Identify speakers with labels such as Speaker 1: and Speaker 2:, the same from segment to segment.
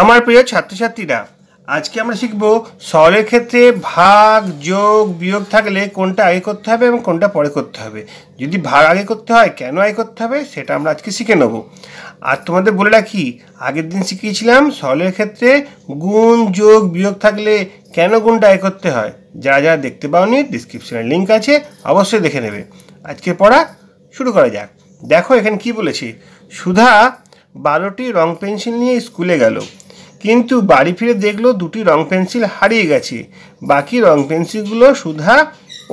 Speaker 1: আমার প্রিয় ছাত্রছাত্রীরা আজকে আমরা শিখব সরের ক্ষেত্রে ভাগ যোগ বিয়োগ থাকলে কোনটা আগে করতে হবে এবং কোনটা পরে করতে হবে যদি ভাগ আগে করতে হয় কেন আগে করতে হবে সেটা আমরা আজকে শিখে নেব আর তোমাদের বলে রাখি আগের দিন শিখিয়েছিলাম সরের ক্ষেত্রে গুণ যোগ বিয়োগ থাকলে কেন গুণটা আয় করতে হয় যারা যারা দেখতে পাওনি ডিসক্রিপশনে লিঙ্ক আছে অবশ্যই দেখে নেবে আজকে পড়া শুরু করা যাক দেখো এখানে কি বলেছি সুধা বারোটি রং পেন্সিল নিয়ে স্কুলে গেল কিন্তু বাড়ি ফিরে দেখলো দুটি রং পেন্সিল হারিয়ে গেছে বাকি রং পেন্সিলগুলো সুধা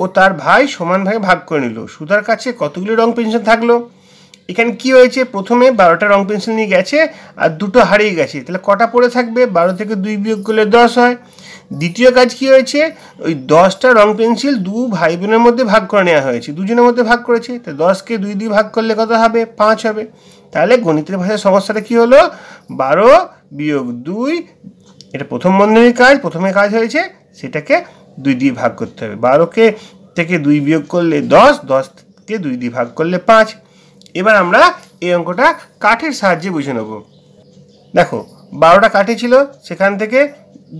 Speaker 1: ও তার ভাই সমানভাবে ভাগ করে নিল সুধার কাছে কতগুলি রং পেন্সিল থাকলো এখানে কি হয়েছে প্রথমে বারোটা রং পেন্সিল নিয়ে গেছে আর দুটো হারিয়ে গেছে তাহলে কটা পড়ে থাকবে বারো থেকে দুই বিয়োগ করলে দশ হয় দ্বিতীয় কাজ কি হয়েছে ওই দশটা রং পেন্সিল দু ভাই বোনের মধ্যে ভাগ করে নেওয়া হয়েছে দুজনের মধ্যে ভাগ করেছে তা দশকে দুই দিয়ে ভাগ করলে কত হবে পাঁচ হবে তাহলে গণিতের ভাষায় সমস্যাটা কি হলো বারো বিয়োগ দুই এটা প্রথম বন্ধনীর কাজ প্রথমে কাজ হয়েছে সেটাকে দুই দিয়ে ভাগ করতে হবে বারোকে থেকে দুই বিয়োগ করলে দশ দশকে দুই দিয়ে ভাগ করলে পাঁচ এবার আমরা এই অঙ্কটা কাঠের সাহায্যে বুঝে নেব দেখো বারোটা কাঠি ছিল সেখান থেকে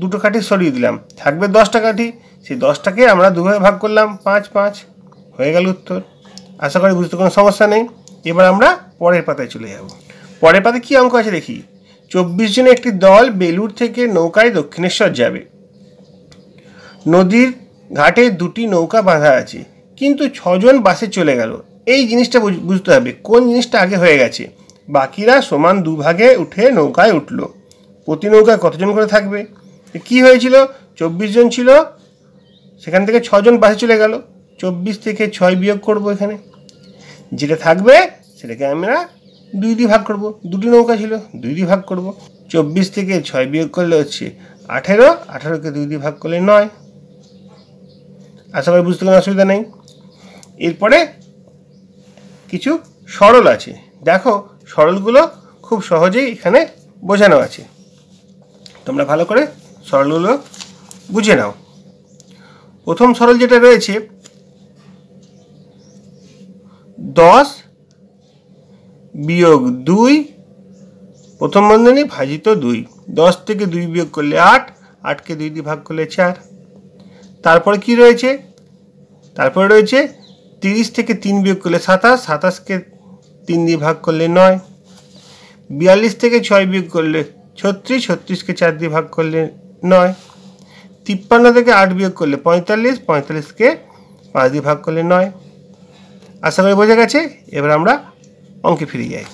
Speaker 1: দুটো কাঠি সরিয়ে দিলাম থাকবে দশটা কাঠি সেই দশটাকে আমরা দুভাবে ভাগ করলাম পাঁচ পাঁচ হয়ে গেল উত্তর আশা করি বুঝতে কোনো সমস্যা নেই এবার আমরা পরের পাতায় চলে যাব পরের পাতায় কী অঙ্ক আছে দেখি চব্বিশ জনের একটি দল বেলুর থেকে নৌকায় দক্ষিণেশ্বর যাবে নদীর ঘাটে দুটি নৌকা বাঁধা আছে কিন্তু ছজন বাসে চলে গেল এই জিনিসটা বুঝতে হবে কোন জিনিসটা আগে হয়ে গেছে বাকিরা সমান দুভাগে উঠে নৌকায় উঠল প্রতি নৌকায় কতজন করে থাকবে কি হয়েছিল চব্বিশ জন ছিল সেখান থেকে ছজন বাসে চলে গেল চব্বিশ থেকে ছয় বিয়োগ করবো এখানে যেটা থাকবে সেটাকে আমরা দুই দিয়ে ভাগ করব দুটি নৌকা ছিল দুই দিয়ে ভাগ করব চব্বিশ থেকে ছয় বিয়োগ করলে হচ্ছে আঠেরো আঠেরোকে দুই দিয়ে ভাগ করলে নয় আশা করি বুঝতে কোনো অসুবিধা নেই এরপরে কিছু সরল আছে দেখো সরলগুলো খুব সহজেই এখানে বোঝানো আছে তোমরা ভালো করে সরলগুলো বুঝে নাও প্রথম সরল যেটা রয়েছে দশ বিয়োগ দুই প্রথম বন্ধনী ভাজিত দুই দশ থেকে দুই বিয়োগ করলে আট আটকে দুই দিয়ে ভাগ করলে চার তারপর কি রয়েছে তারপরে রয়েছে তিরিশ থেকে তিন বিয়োগ করলে সাতাশ সাতাশকে তিন দিয়ে ভাগ করলে নয় বিয়াল্লিশ থেকে ছয় বিয়োগ করলে ছত্রিশ ছত্রিশকে চার দিয়ে ভাগ করলে নয় তিপ্পান্ন থেকে আট বিয়োগ করলে পঁয়তাল্লিশ পঁয়তাল্লিশকে পাঁচ দিয়ে ভাগ করলে নয় আশা করি বোঝা গেছে এবার আমরা অঙ্কে ফিরে যাই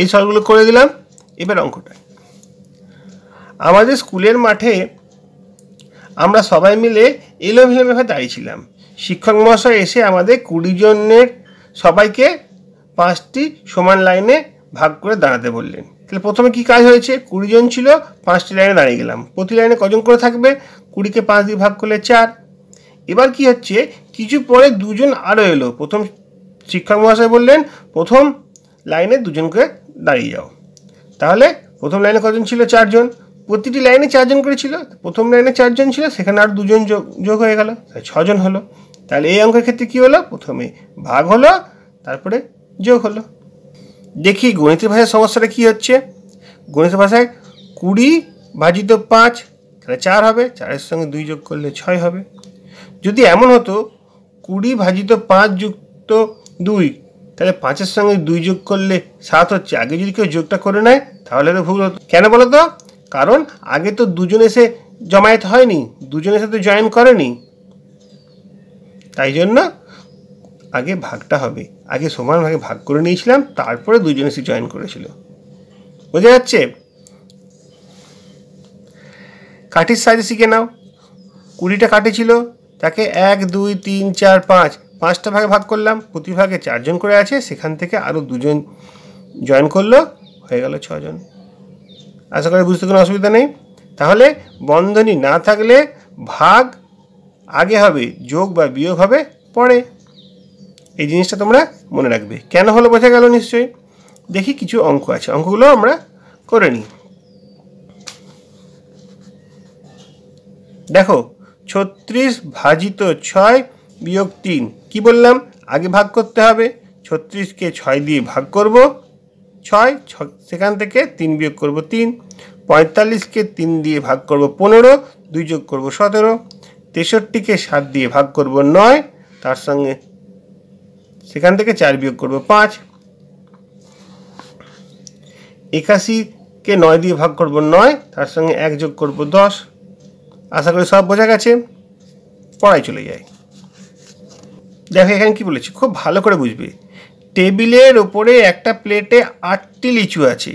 Speaker 1: এই সলগুলো করে দিলাম এবার অঙ্কটা আমাদের স্কুলের মাঠে আমরা সবাই মিলে এলোমেলোভাবে দাঁড়িয়েছিলাম শিক্ষক মহাশয় এসে আমাদের কুড়ি জনের সবাইকে পাঁচটি সমান লাইনে ভাগ করে দাঁড়াতে বললেন তাহলে প্রথমে কি কাজ হয়েছে কুড়ি জন ছিল পাঁচটি লাইনে দাঁড়িয়ে গেলাম প্রতি লাইনে কজন করে থাকবে কুড়িকে পাঁচ দিয়ে ভাগ করলে চার এবার কি হচ্ছে কিছু পরে দুজন আরও এলো প্রথম শিক্ষক মহাশয় বললেন প্রথম লাইনে দুজনকে দাঁড়িয়ে যাও তাহলে প্রথম লাইনে কজন ছিল চারজন প্রতিটি লাইনে চারজন করে ছিল প্রথম লাইনে চারজন ছিল সেখানে আর দুজন যোগ যোগ হয়ে গেল তাই ছজন হলো তাহলে এই অঙ্কের ক্ষেত্রে কী হলো প্রথমে ভাগ হলো তারপরে যোগ হলো দেখি গণিত ভাষায় সমস্যাটা কী হচ্ছে গণিত ভাষায় কুড়ি ভাজিত পাঁচ তাহলে চার হবে চারের সঙ্গে দুই যোগ করলে ছয় হবে যদি এমন হতো কুড়ি ভাজিত পাঁচ যুক্ত দুই তাহলে পাঁচের সঙ্গে দুই যোগ করলে সাত হচ্ছে আগে যদি কেউ যোগটা করে নেয় তাহলে তো ভুল হতো কেন বলো তো কারণ আগে তো দুজন এসে জমায়েত হয়নি দুজনের সাথে জয়েন করেনি তাই জন্য আগে ভাগটা হবে আগে সমান ভাগে ভাগ করে নিয়েছিলাম তারপরে দুজন এসে জয়েন করেছিল বোঝা যাচ্ছে কাঠির সাইজে শিখে নাও কুড়িটা কাঠি ছিল তাকে এক দুই তিন চার পাঁচ পাঁচটা ভাগে ভাগ করলাম প্রতি ভাগে চারজন করে আছে সেখান থেকে আরও দুজন জয়েন করলো হয়ে গেল ছজন আশা করি বুঝতে কোনো অসুবিধা নেই তাহলে বন্ধনী না থাকলে ভাগ আগে হবে যোগ বা বিয়োগ হবে পরে এই জিনিসটা তোমরা মনে রাখবে কেন হলো বোঝা গেল নিশ্চয়ই দেখি কিছু অঙ্ক আছে অঙ্কগুলো আমরা করে নিই দেখো ছত্রিশ ভাজিত ছয় বিয়োগ তিন কী বললাম আগে ভাগ করতে হবে ছত্রিশকে ছয় দিয়ে ভাগ করব ছয় সেখান থেকে তিন বিয়োগ করব তিন পঁয়তাল্লিশকে তিন দিয়ে ভাগ করব পনেরো দুই যোগ করব সতেরো তেষট্টিকে সাত দিয়ে ভাগ করব নয় তার সঙ্গে সেখান থেকে চার বিয়োগ করব পাঁচ একাশিকে নয় দিয়ে ভাগ করব নয় তার সঙ্গে এক যোগ করব দশ আশা করি সব বোঝা গেছে পড়ায় চলে যায় দেখো এখানে কি বলেছি খুব ভালো করে বুঝবে টেবিলের ওপরে একটা প্লেটে আটটি লিচু আছে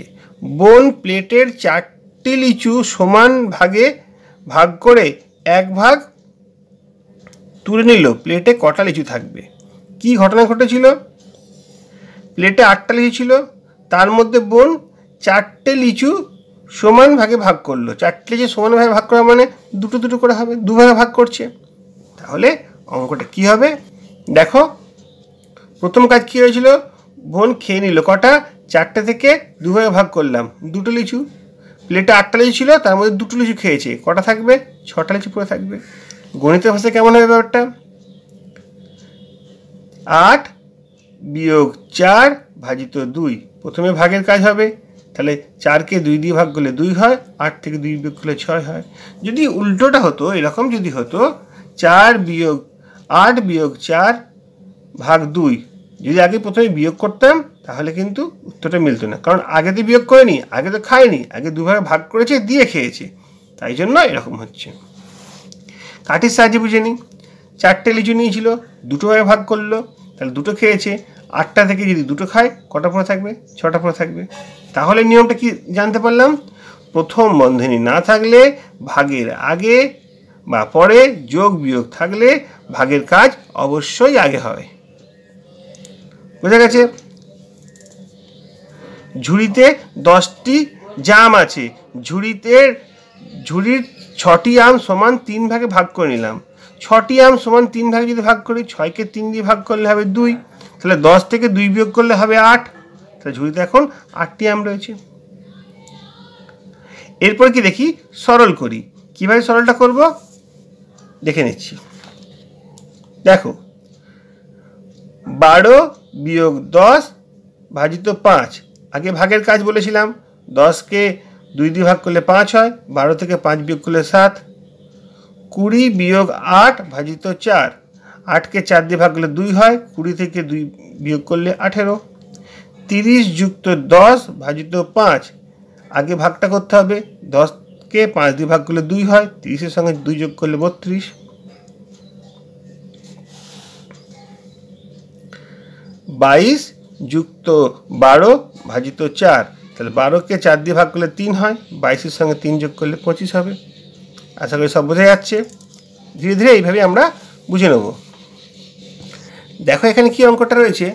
Speaker 1: বোন প্লেটের চারটি লিচু সমান ভাগে ভাগ করে এক ভাগ তুলে নিল প্লেটে কটা লিচু থাকবে কি ঘটনা ঘটেছিল প্লেটে আটটা লিচু ছিল তার মধ্যে বোন চারটে লিচু সমান ভাগে ভাগ করলো চারটে লিচু সমান ভাগে ভাগ করা মানে দুটো দুটো করে হবে দুভাগে ভাগ করছে তাহলে অঙ্কটা কি হবে দেখো প্রথম কাজ কী হয়েছিল বোন খেয়ে নিল কটা চারটে থেকে দুভাগে ভাগ করলাম দুটো লিচু প্লেটে আটটা লিচু ছিল তার মধ্যে দুটো লিচু খেয়েছে কটা থাকবে ছটা লিচু পড়ে থাকবে গণিতের ভাষা কেমন হবে ব্যাপারটা আট বিয়োগ চার ভাজিত দুই প্রথমে ভাগের কাজ হবে তাহলে চারকে দুই দিয়ে ভাগ করলে দুই হয় আট থেকে দুই বিয়োগ করলে ছয় হয় যদি উল্টোটা হতো এরকম যদি হতো চার বিয়োগ আট বিয়োগ চার ভাগ দুই যদি আগে প্রথমে বিয়োগ করতাম তাহলে কিন্তু উত্তরটা মিলতো না কারণ আগে তো বিয়োগ করিনি আগে তো খাইনি আগে দুভাবে ভাগ করেছে দিয়ে খেয়েছে তাই জন্য এরকম হচ্ছে কাঠের সাহায্যে বুঝে নিই চারটে লিচু নিয়েছিল ভাবে ভাগ করলো তাহলে দুটো খেয়েছে আটটা থেকে যদি দুটো খায় কটা পরে থাকবে ছটা পরে থাকবে তাহলে নিয়মটা কি জানতে পারলাম প্রথম বন্ধনী না থাকলে ভাগের আগে বা পরে যোগ বিয়োগ থাকলে ভাগের কাজ অবশ্যই আগে হবে বোঝা গেছে ঝুড়িতে দশটি জাম আছে ঝুড়িতে ঝুড়ির ছটি আম সমান তিন ভাগে ভাগ করে নিলাম ছটি আম সমান তিন ভাগে যদি ভাগ করি ছয়কে তিন দিয়ে ভাগ করলে হবে দুই তাহলে দশ থেকে দুই বিয়োগ করলে হবে আট তাহলে ঝুড়িতে এখন আটটি আম রয়েছে এরপর কি দেখি সরল করি কীভাবে সরলটা করব দেখে নিচ্ছি দেখো বারো বিয়োগ দশ ভাজিত পাঁচ আগে ভাগের কাজ বলেছিলাম দশকে দুই দিয়ে ভাগ করলে পাঁচ হয় বারো থেকে পাঁচ বিয়োগ করলে সাত কুড়ি বিয়োগ আট ভাজিত চার আটকে চার দিয়ে ভাগ করলে দুই হয় কুড়ি থেকে দুই বিয়োগ করলে আঠেরো তিরিশ যুক্ত দশ ভাজিত পাঁচ আগে ভাগটা করতে হবে দশকে পাঁচ দিয়ে ভাগ করলে দুই হয় তিরিশের সঙ্গে দুই যোগ করলে বত্রিশ বাইশ যুক্ত বারো ভাজিত চার তাহলে বারোকে চার দিয়ে ভাগ করলে তিন হয় বাইশের সঙ্গে তিন যোগ করলে পঁচিশ হবে আশা করি সব বোঝা যাচ্ছে ধীরে ধীরে এইভাবে আমরা বুঝে নেব দেখো এখানে কি অঙ্কটা রয়েছে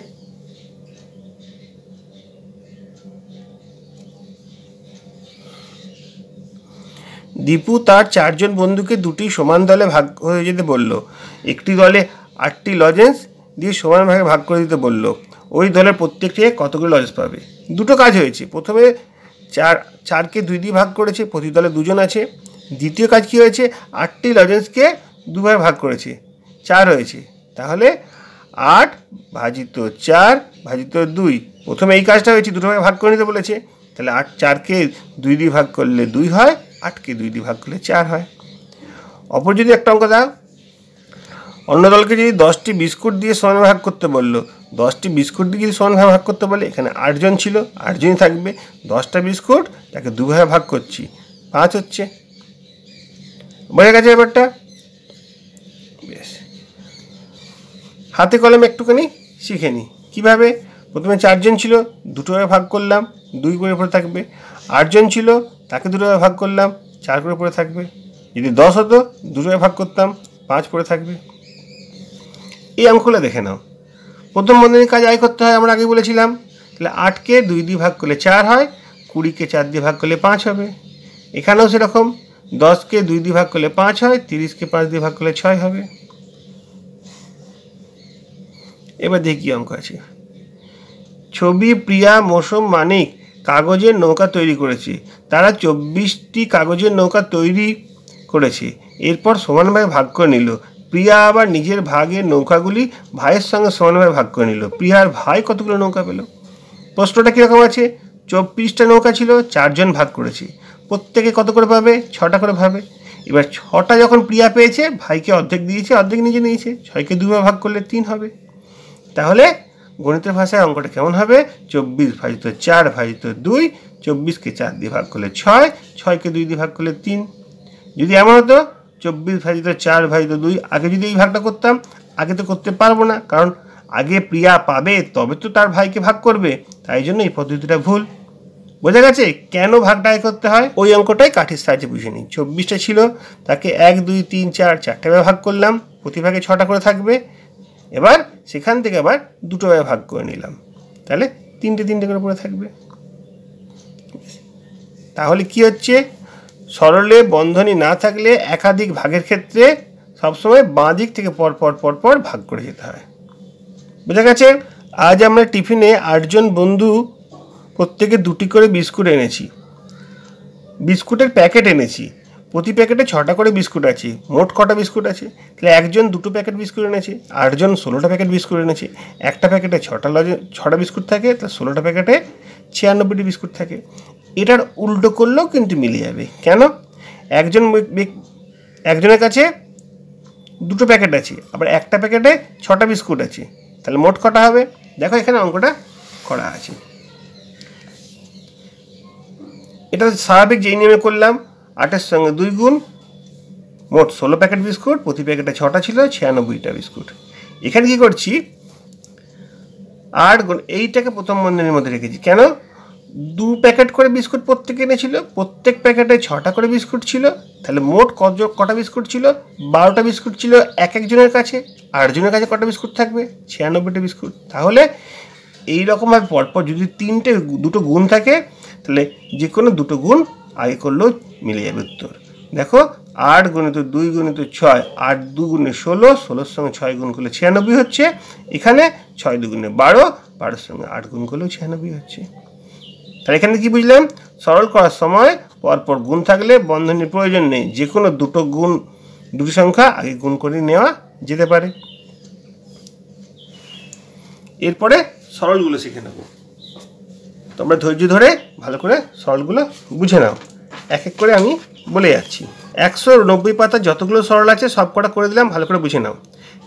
Speaker 1: দীপু তার চারজন বন্ধুকে দুটি সমান দলে ভাগ হয়ে যেতে বলল একটি দলে আটটি লজেন্স দিয়ে সমানভাবে ভাগ করে দিতে বলল ওই দলের প্রত্যেকটি কতগুলো লজেন্স পাবে দুটো কাজ হয়েছে প্রথমে চার চারকে দুই দিয়ে ভাগ করেছে প্রতি দলে দুজন আছে দ্বিতীয় কাজ কী হয়েছে আটটি লজেন্সকে দুবার ভাগ করেছে চার হয়েছে তাহলে আট ভাজিত চার ভাজিত দুই প্রথমে এই কাজটা হয়েছে দুটো ভাগ করে নিতে বলেছে তাহলে আট চারকে দুই দিয়ে ভাগ করলে দুই হয় আটকে দুই দিয়ে ভাগ করলে চার হয় অপর যদি একটা অঙ্ক দাও অন্য দলকে যদি দশটি বিস্কুট দিয়ে সমান ভাগ করতে বললো দশটি বিস্কুট দিয়ে যদি সমান ভাগ করতে বলে এখানে আটজন ছিল আটজনই থাকবে দশটা বিস্কুট তাকে দুভাবে ভাগ করছি পাঁচ হচ্ছে বোঝা গেছে ব্যাপারটা বেশ হাতে কলম একটুখানি শিখে নিই কীভাবে প্রথমে চারজন ছিল দুটোভাবে ভাগ করলাম দুই করে পরে থাকবে আটজন ছিল তাকে দুটোভাবে ভাগ করলাম চার করে পড়ে থাকবে যদি দশ হতো দুটোভাবে ভাগ করতাম পাঁচ পরে থাকবে এই অঙ্কগুলো দেখে নাও প্রথম বন্ধনীর কাজ আয় করতে হয় আমরা আগে বলেছিলাম তাহলে আটকে দুই দিয়ে ভাগ করলে চার হয় কুড়িকে চার দিয়ে ভাগ করলে পাঁচ হবে এখানেও সেরকম দশকে দুই দিয়ে ভাগ করলে পাঁচ হয় তিরিশকে পাঁচ দিয়ে ভাগ করলে ছয় হবে এবার দেখি অঙ্ক আছে ছবি প্রিয়া মৌসুম মানিক কাগজের নৌকা তৈরি করেছে তারা চব্বিশটি কাগজের নৌকা তৈরি করেছে এরপর সমানভাবে ভাগ করে নিল প্রিয়া আবার নিজের ভাগের নৌকাগুলি ভাইয়ের সঙ্গে সমানভাবে ভাগ করে নিল প্রিয়ার ভাই কতগুলো নৌকা পেল প্রশ্নটা কীরকম আছে চব্বিশটা নৌকা ছিল চারজন ভাগ করেছে প্রত্যেকে কত করে পাবে ছটা করে পাবে এবার ছটা যখন প্রিয়া পেয়েছে ভাইকে অর্ধেক দিয়েছে অর্ধেক নিজে নিয়েছে ছয়কে দুবার ভাগ করলে তিন হবে তাহলে গণিতের ভাষায় অঙ্কটা কেমন হবে চব্বিশ ভাজিত চার ভাজিত দুই চব্বিশকে চার দিয়ে ভাগ করলে ছয় ছয়কে দুই দিয়ে ভাগ করলে তিন যদি এমন হতো চব্বিশ ভাজিত চার ভাজিত দুই আগে যদি এই ভাগটা করতাম আগে তো করতে পারবো না কারণ আগে প্রিয়া পাবে তবে তো তার ভাইকে ভাগ করবে তাই জন্য এই পদ্ধতিটা ভুল বোঝা গেছে কেন ভাগ ডাই করতে হয় ওই অঙ্কটাই কাঠের সাহায্যে বুঝে নিই চব্বিশটা ছিল তাকে এক দুই তিন চার চারটে ভাগ করলাম ভাগে ছটা করে থাকবে এবার সেখান থেকে আবার দুটো ভাবে ভাগ করে নিলাম তাহলে তিনটে তিনটে করে পড়ে থাকবে তাহলে কি হচ্ছে সরলে বন্ধনী না থাকলে একাধিক ভাগের ক্ষেত্রে সবসময় বাঁ দিক থেকে পর পর পর পর ভাগ করে যেতে হয় বোঝা গেছে আজ আমরা টিফিনে আটজন বন্ধু প্রত্যেকে দুটি করে বিস্কুট এনেছি বিস্কুটের প্যাকেট এনেছি প্রতি প্যাকেটে ছটা করে বিস্কুট আছে মোট কটা বিস্কুট আছে তাহলে একজন দুটো প্যাকেট বিস্কুট এনেছে আটজন ষোলোটা প্যাকেট বিস্কুট এনেছে একটা প্যাকেটে ছটা লজে ছটা বিস্কুট থাকে তাহলে ষোলোটা প্যাকেটে ছিয়ানব্বইটি বিস্কুট থাকে এটার উল্টো করলেও কিন্তু মিলে যাবে কেন একজন একজনের কাছে দুটো প্যাকেট আছে আবার একটা প্যাকেটে ছটা বিস্কুট আছে তাহলে মোট কটা হবে দেখো এখানে অঙ্কটা করা আছে এটা স্বাভাবিক যেই নিয়মে করলাম আটের সঙ্গে দুই গুণ মোট ষোলো প্যাকেট বিস্কুট প্রতি প্যাকেটে ছটা ছিল ছিয়ানব্বইটা বিস্কুট এখানে কি করছি আট গুণ এইটাকে প্রথম বন্ধনের মধ্যে রেখেছি কেন দু প্যাকেট করে বিস্কুট প্রত্যেকে এনেছিল প্রত্যেক প্যাকেটে ছটা করে বিস্কুট ছিল তাহলে মোট কত কটা বিস্কুট ছিল বারোটা বিস্কুট ছিল এক একজনের কাছে আটজনের কাছে কটা বিস্কুট থাকবে ছিয়ানব্বইটা বিস্কুট তাহলে এইরকমভাবে পরপর যদি তিনটে দুটো গুণ থাকে তাহলে যে কোনো দুটো গুণ আগে করলেও মিলে যাবে উত্তর দেখো আট গুণিত দুই গুণিত ছয় আট দু গুণে ষোলো ষোলোর সঙ্গে ছয় গুণ করলে ছিয়ানব্বই হচ্ছে এখানে ছয় দুগুণে বারো বারোর সঙ্গে আট গুণ করলেও ছিয়ানব্বই হচ্ছে তাহলে এখানে কি বুঝলাম সরল করার সময় পরপর গুণ থাকলে বন্ধনের প্রয়োজন নেই যে কোনো দুটো গুণ দুটি সংখ্যা আগে গুণ করে নেওয়া যেতে পারে এরপরে সরলগুলো শিখে নেব তোমরা ধৈর্য ধরে ভালো করে সরলগুলো বুঝে নাও এক এক করে আমি বলে যাচ্ছি একশো নব্বই পাতা যতগুলো সরল আছে সব কটা করে দিলাম ভালো করে বুঝে নাও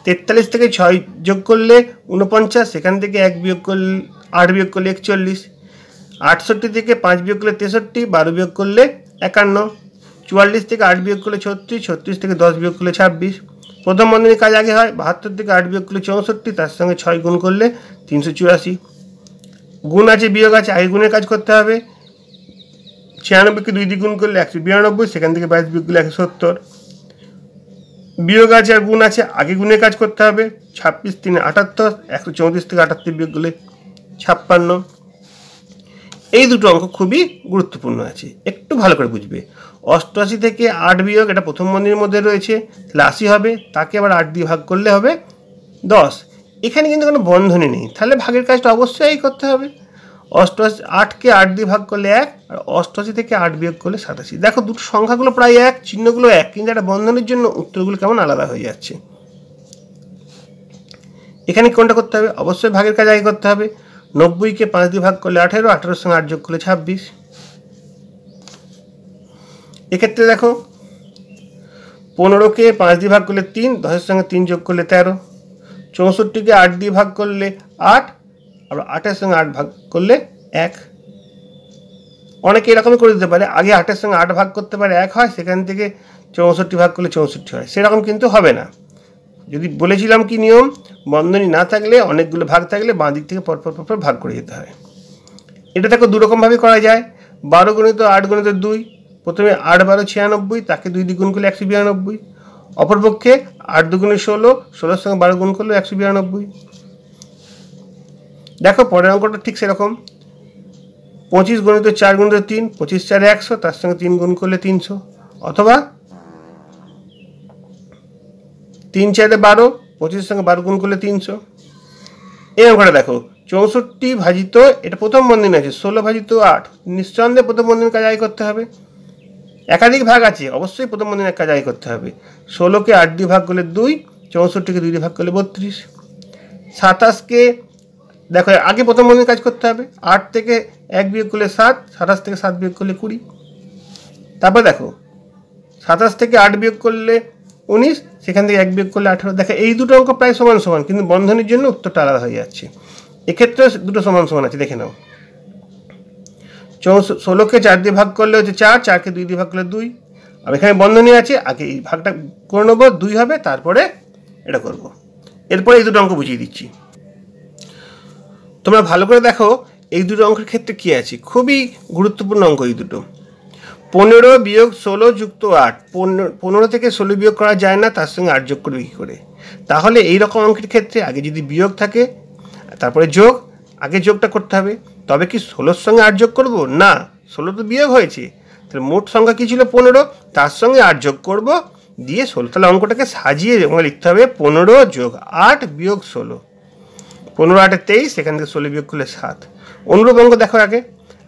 Speaker 1: তেতাল্লিশ থেকে ছয় যোগ করলে উনপঞ্চাশ সেখান থেকে এক বিয়োগ করলে আট বিয়োগ করলে একচল্লিশ আটষট্টি থেকে পাঁচ বিয়োগ করলে তেষট্টি বারো বিয়োগ করলে একান্ন চুয়াল্লিশ থেকে আট বিয়োগ করলে ছত্রিশ ছত্রিশ থেকে দশ বিয়োগ করলে ছাব্বিশ প্রথম বন্ধনীর কাজ আগে হয় বাহাত্তর থেকে আট বিয়োগ করলে চৌষট্টি তার সঙ্গে ছয় গুণ করলে তিনশো চুরাশি গুণ আছে বিয়োগ আছে আগে গুণের কাজ করতে হবে ছিয়ানব্বইকে দুই দ্বিগুণ করলে একশো বিরানব্বই সেখান থেকে বাইশ বিয়োগ করলে একশো সত্তর বিয়োগ আছে আর গুণ আছে আগে গুণের কাজ করতে হবে ছাব্বিশ তিনে আটাত্তর একশো চৌত্রিশ থেকে আটাত্তর বিয়োগ করলে ছাপ্পান্ন এই দুটো অঙ্ক খুবই গুরুত্বপূর্ণ আছে একটু ভালো করে বুঝবে অষ্টআশি থেকে আট বিয়োগ এটা প্রথম মন্দির মধ্যে রয়েছে তাহলে আশি হবে তাকে আবার আট দিয়ে ভাগ করলে হবে দশ এখানে কিন্তু কোনো বন্ধনী নেই তাহলে ভাগের কাজটা অবশ্যই করতে হবে অষ্টআশি আটকে আট দিয়ে ভাগ করলে এক আর অষ্টআশি থেকে আট বিয়োগ করলে সাতাশি দেখো দুটো সংখ্যাগুলো প্রায় এক চিহ্নগুলো এক কিন্তু একটা বন্ধনের জন্য উত্তরগুলো কেমন আলাদা হয়ে যাচ্ছে এখানে কোনটা করতে হবে অবশ্যই ভাগের কাজ আগে করতে হবে নব্বইকে পাঁচ দিয়ে ভাগ করলে আঠেরো আঠেরোর সঙ্গে আট যোগ করলে ছাব্বিশ এক্ষেত্রে দেখো পনেরোকে পাঁচ দিয়ে ভাগ করলে তিন দশের সঙ্গে তিন যোগ করলে তেরো চৌষট্টিকে আট দিয়ে ভাগ করলে আট আর আটের সঙ্গে আট ভাগ করলে এক অনেকে এরকমই করে দিতে পারে আগে আটের সঙ্গে আট ভাগ করতে পারে এক হয় সেখান থেকে চৌষট্টি ভাগ করলে চৌষট্টি হয় সেরকম কিন্তু হবে না যদি বলেছিলাম কি নিয়ম বন্ধনী না থাকলে অনেকগুলো ভাগ থাকলে বাঁ দিক থেকে পরপর পরপর ভাগ করে যেতে হয় এটা দেখো দুরকমভাবে করা যায় বারো গুণিত আট গুণিত দুই প্রথমে আট বারো ছিয়ানব্বই তাকে দুই দ্বিগুণ করলে একশো বিরানব্বই অপরপক্ষে আট দুগুণে ষোলো ষোলোর সঙ্গে বারো গুণ করলো একশো বিরানব্বই দেখো পরের অঙ্কটা ঠিক সেরকম পঁচিশ গুণিত চার গুণিত তিন পঁচিশ চারে একশো তার সঙ্গে তিন গুণ করলে তিনশো অথবা তিন চারে বারো পঁচিশের সঙ্গে বারো গুণ করলে তিনশো এই অঙ্কটা দেখো চৌষট্টি ভাজিত এটা প্রথম বন্ধিন আছে ষোলো ভাজিত আট নিঃসন্দেহে প্রথম বন্ধিন কাজ আয় করতে হবে একাধিক ভাগ আছে অবশ্যই প্রথম বন্ধনী এক কাজ আগে করতে হবে ষোলোকে আট দিয়ে ভাগ করলে দুই চৌষট্টিকে দুই দিয়ে ভাগ করলে বত্রিশ সাতাশকে দেখো আগে প্রথম বন্ধনীর কাজ করতে হবে আট থেকে এক বিয়োগ করলে সাত সাতাশ থেকে সাত বিয়োগ করলে কুড়ি তারপর দেখো সাতাশ থেকে আট বিয়োগ করলে উনিশ সেখান থেকে এক বিয়োগ করলে আঠারো দেখো এই দুটো অঙ্ক প্রায় সমান সমান কিন্তু বন্ধনের জন্য উত্তরটা আলাদা হয়ে যাচ্ছে এক্ষেত্রে দুটো সমান সমান আছে দেখে নাও চৌ ষোলোকে চার দিয়ে ভাগ করলে হচ্ছে চার চারকে দুই দিয়ে ভাগ করলে দুই আর এখানে বন্ধনী আছে আগে এই ভাগটা করে নেবো দুই হবে তারপরে এটা করব। এরপরে এই দুটো অঙ্ক বুঝিয়ে দিচ্ছি তোমরা ভালো করে দেখো এই দুটো অঙ্কের ক্ষেত্রে কী আছে খুবই গুরুত্বপূর্ণ অঙ্ক এই দুটো পনেরো বিয়োগ ষোলো যুক্ত আট পনেরো থেকে ষোলো বিয়োগ করা যায় না তার সঙ্গে আট যোগ করবে কী করে তাহলে এই রকম অঙ্কের ক্ষেত্রে আগে যদি বিয়োগ থাকে তারপরে যোগ আগে যোগটা করতে হবে তবে কি ষোলোর সঙ্গে আট যোগ করবো না ষোলো তো বিয়োগ হয়েছে তাহলে মোট সংখ্যা কী ছিল পনেরো তার সঙ্গে আট যোগ করব দিয়ে ষোলো তাহলে অঙ্কটাকে সাজিয়ে আমাকে লিখতে হবে পনেরো যোগ আট বিয়োগ ষোলো পনেরো আটে তেইশ সেখান থেকে ষোলো বিয়োগ করলে সাত অনুরূপ অঙ্ক দেখো আগে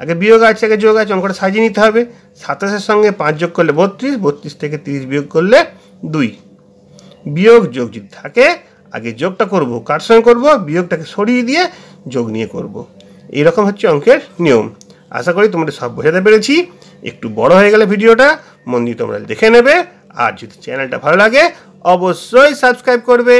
Speaker 1: আগে বিয়োগ আছে আগে যোগ আছে অঙ্কটা সাজিয়ে নিতে হবে সাতাশের সঙ্গে পাঁচ যোগ করলে বত্রিশ বত্রিশ থেকে তিরিশ বিয়োগ করলে দুই বিয়োগ যোগ যদি থাকে আগে যোগটা করবো কার সঙ্গে করবো বিয়োগটাকে সরিয়ে দিয়ে যোগ নিয়ে করবো এইরকম হচ্ছে অঙ্কের নিয়ম আশা করি তোমরা সব বোঝাতে পেরেছি একটু বড় হয়ে গেলে ভিডিওটা মন দিয়ে তোমরা দেখে নেবে আর যদি চ্যানেলটা ভালো লাগে অবশ্যই সাবস্ক্রাইব করবে